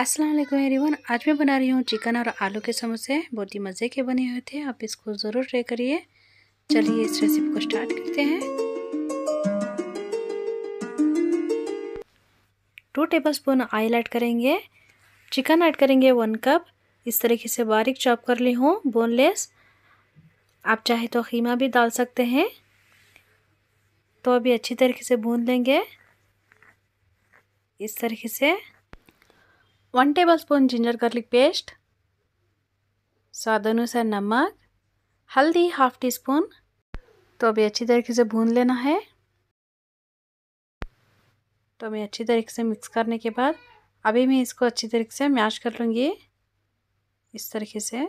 अस्सलाम वालेकुम एवरीवन आज मैं बना रही हूँ चिकन और आलू के समोसे बहुत ही मज़े के बने हुए थे आप इसको ज़रूर ट्राई करिए चलिए इस रेसिपी को स्टार्ट करते हैं two tablespoon oil add करेंगे चिकन ऐड करेंगे वन कप इस तरीके से बारीक चॉप कर ली हूँ बोनलेस आप चाहे तो खीमा भी डाल सकते हैं तो अभी अच्छी तरीके से भून लेंगे इस तरीके से one tablespoon ginger garlic paste स्वाद अनुसार नमक हल्दी हाफ टी स्पून तो अभी अच्छी तरीके से भून लेना है तो मैं अच्छी तरीके से मिक्स करने के बाद अभी मैं इसको अच्छी तरीके से मैश कर लूँगी इस तरीके से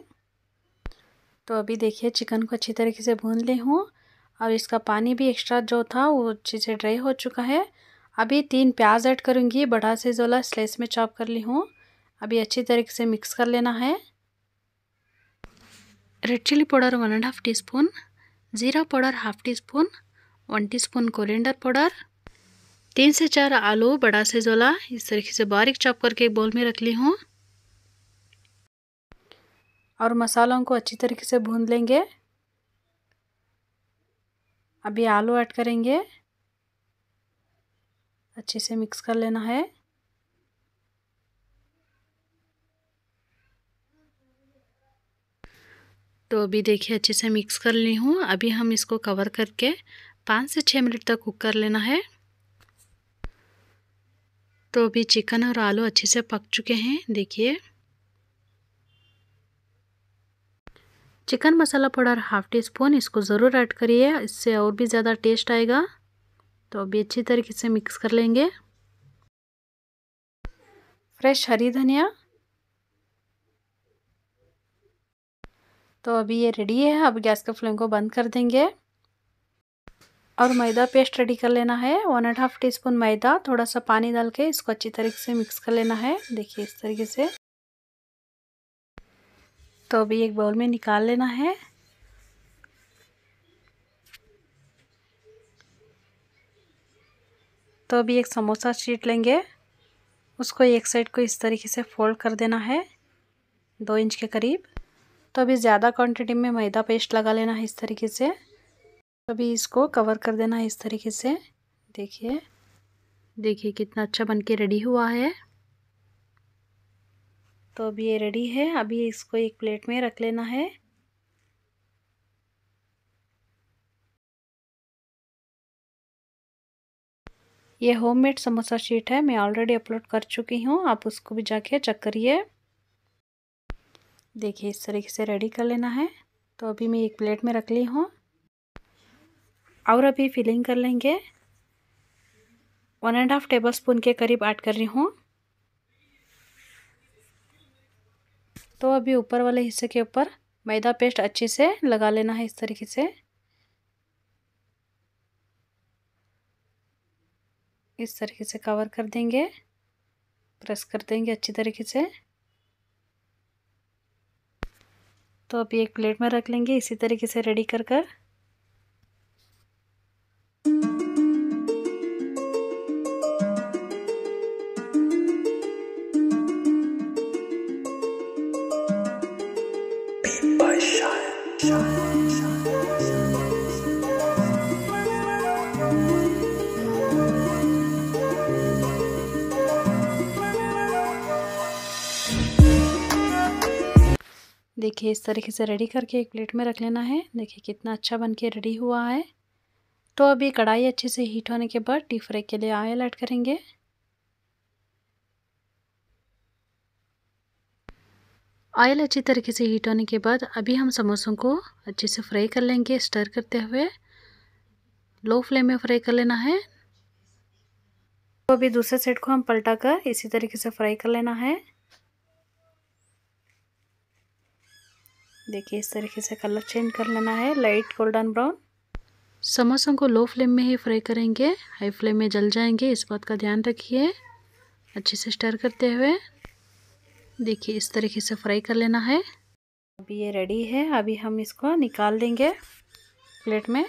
तो अभी देखिए चिकन को अच्छी तरीके से भून ली हूँ और इसका पानी भी एक्स्ट्रा जो था वो अच्छे से ड्राई हो चुका है अभी तीन प्याज ऐड करूँगी बड़ा से जोला स्लाइस में चॉप कर ली हूँ अभी अच्छी तरीके से मिक्स कर लेना है red chilli powder one and half teaspoon ज़ीरा powder half teaspoon one teaspoon coriander powder तीन से चार आलू बड़ा से जोला इस तरीके से बारीक चॉप करके एक बोल में रख ली हूँ और मसालों को अच्छी तरीके से भून लेंगे अभी आलू ऐड करेंगे अच्छे से मिक्स कर लेना है तो अभी देखिए अच्छे से मिक्स कर ली हूँ अभी हम इसको कवर करके पाँच से छः मिनट तक कुक कर लेना है तो अभी चिकन और आलू अच्छे से पक चुके हैं देखिए chicken masala powder half teaspoon इसको ज़रूर ऐड करिए इससे और भी ज़्यादा टेस्ट आएगा तो अभी अच्छी तरीके से मिक्स कर लेंगे फ्रेश हरी धनिया तो अभी ये रेडी है अब गैस के फ्लेम को बंद कर देंगे और मैदा पेस्ट रेडी कर लेना है one and half teaspoon मैदा थोड़ा सा पानी डाल के इसको अच्छी तरीके से मिक्स कर लेना है देखिए इस तरीके से तो अभी एक बाउल में निकाल लेना है तो अभी एक समोसा शीट लेंगे उसको एक साइड को इस तरीके से फोल्ड कर देना है दो इंच के करीब तो अभी ज़्यादा क्वांटिटी में मैदा पेस्ट लगा लेना है इस तरीके से अभी इसको कवर कर देना है इस तरीके से देखिए देखिए कितना अच्छा बन के रेडी हुआ है तो अभी ये रेडी है अभी इसको एक प्लेट में रख लेना है ये होममेड समोसा शीट है मैं ऑलरेडी अपलोड कर चुकी हूँ आप उसको भी जाके चेक करिए देखिए इस तरीके से रेडी कर लेना है तो अभी मैं एक प्लेट में रख ली हूँ और अभी फिलिंग कर लेंगे one and half tablespoon के करीब ऐड कर रही हूँ तो अभी ऊपर वाले हिस्से के ऊपर मैदा पेस्ट अच्छे से लगा लेना है इस तरीके से इस तरीके से कवर कर देंगे प्रेस कर देंगे अच्छी तरीके से तो अभी एक प्लेट में रख लेंगे इसी तरीके से रेडी कर कर Shine, shine. देखिए इस तरीके से रेडी करके एक प्लेट में रख लेना है देखिए कितना अच्छा बन के रेडी हुआ है तो अभी कढ़ाई अच्छे से हीट होने के बाद डीप फ्राई के लिए ऑयल ऐड करेंगे ऑयल अच्छी तरीके से हीट होने के बाद अभी हम समोसों को अच्छे से फ्राई कर लेंगे स्टर करते हुए लो फ्लेम में फ्राई कर लेना है तो अभी दूसरे सेट को हम पलटा कर इसी तरीके से फ्राई कर लेना है देखिए इस तरीके से कलर चेंज कर लेना है लाइट गोल्डन ब्राउन समोसों को लो फ्लेम में ही फ्राई करेंगे हाई फ्लेम में जल जाएंगे इस बात का ध्यान रखिए अच्छे से स्टर करते हुए देखिए इस तरीके से फ्राई कर लेना है अभी ये रेडी है अभी हम इसको निकाल देंगे प्लेट में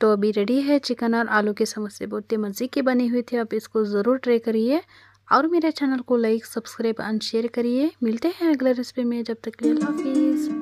तो अभी रेडी है चिकन और आलू के समोसे बहुत ही मज़े के बने हुए थे आप इसको ज़रूर ट्राई करिए और मेरे चैनल को लाइक सब्सक्राइब एंड शेयर करिए मिलते हैं अगले रेसिपी में जब तक के लिए हाफिज़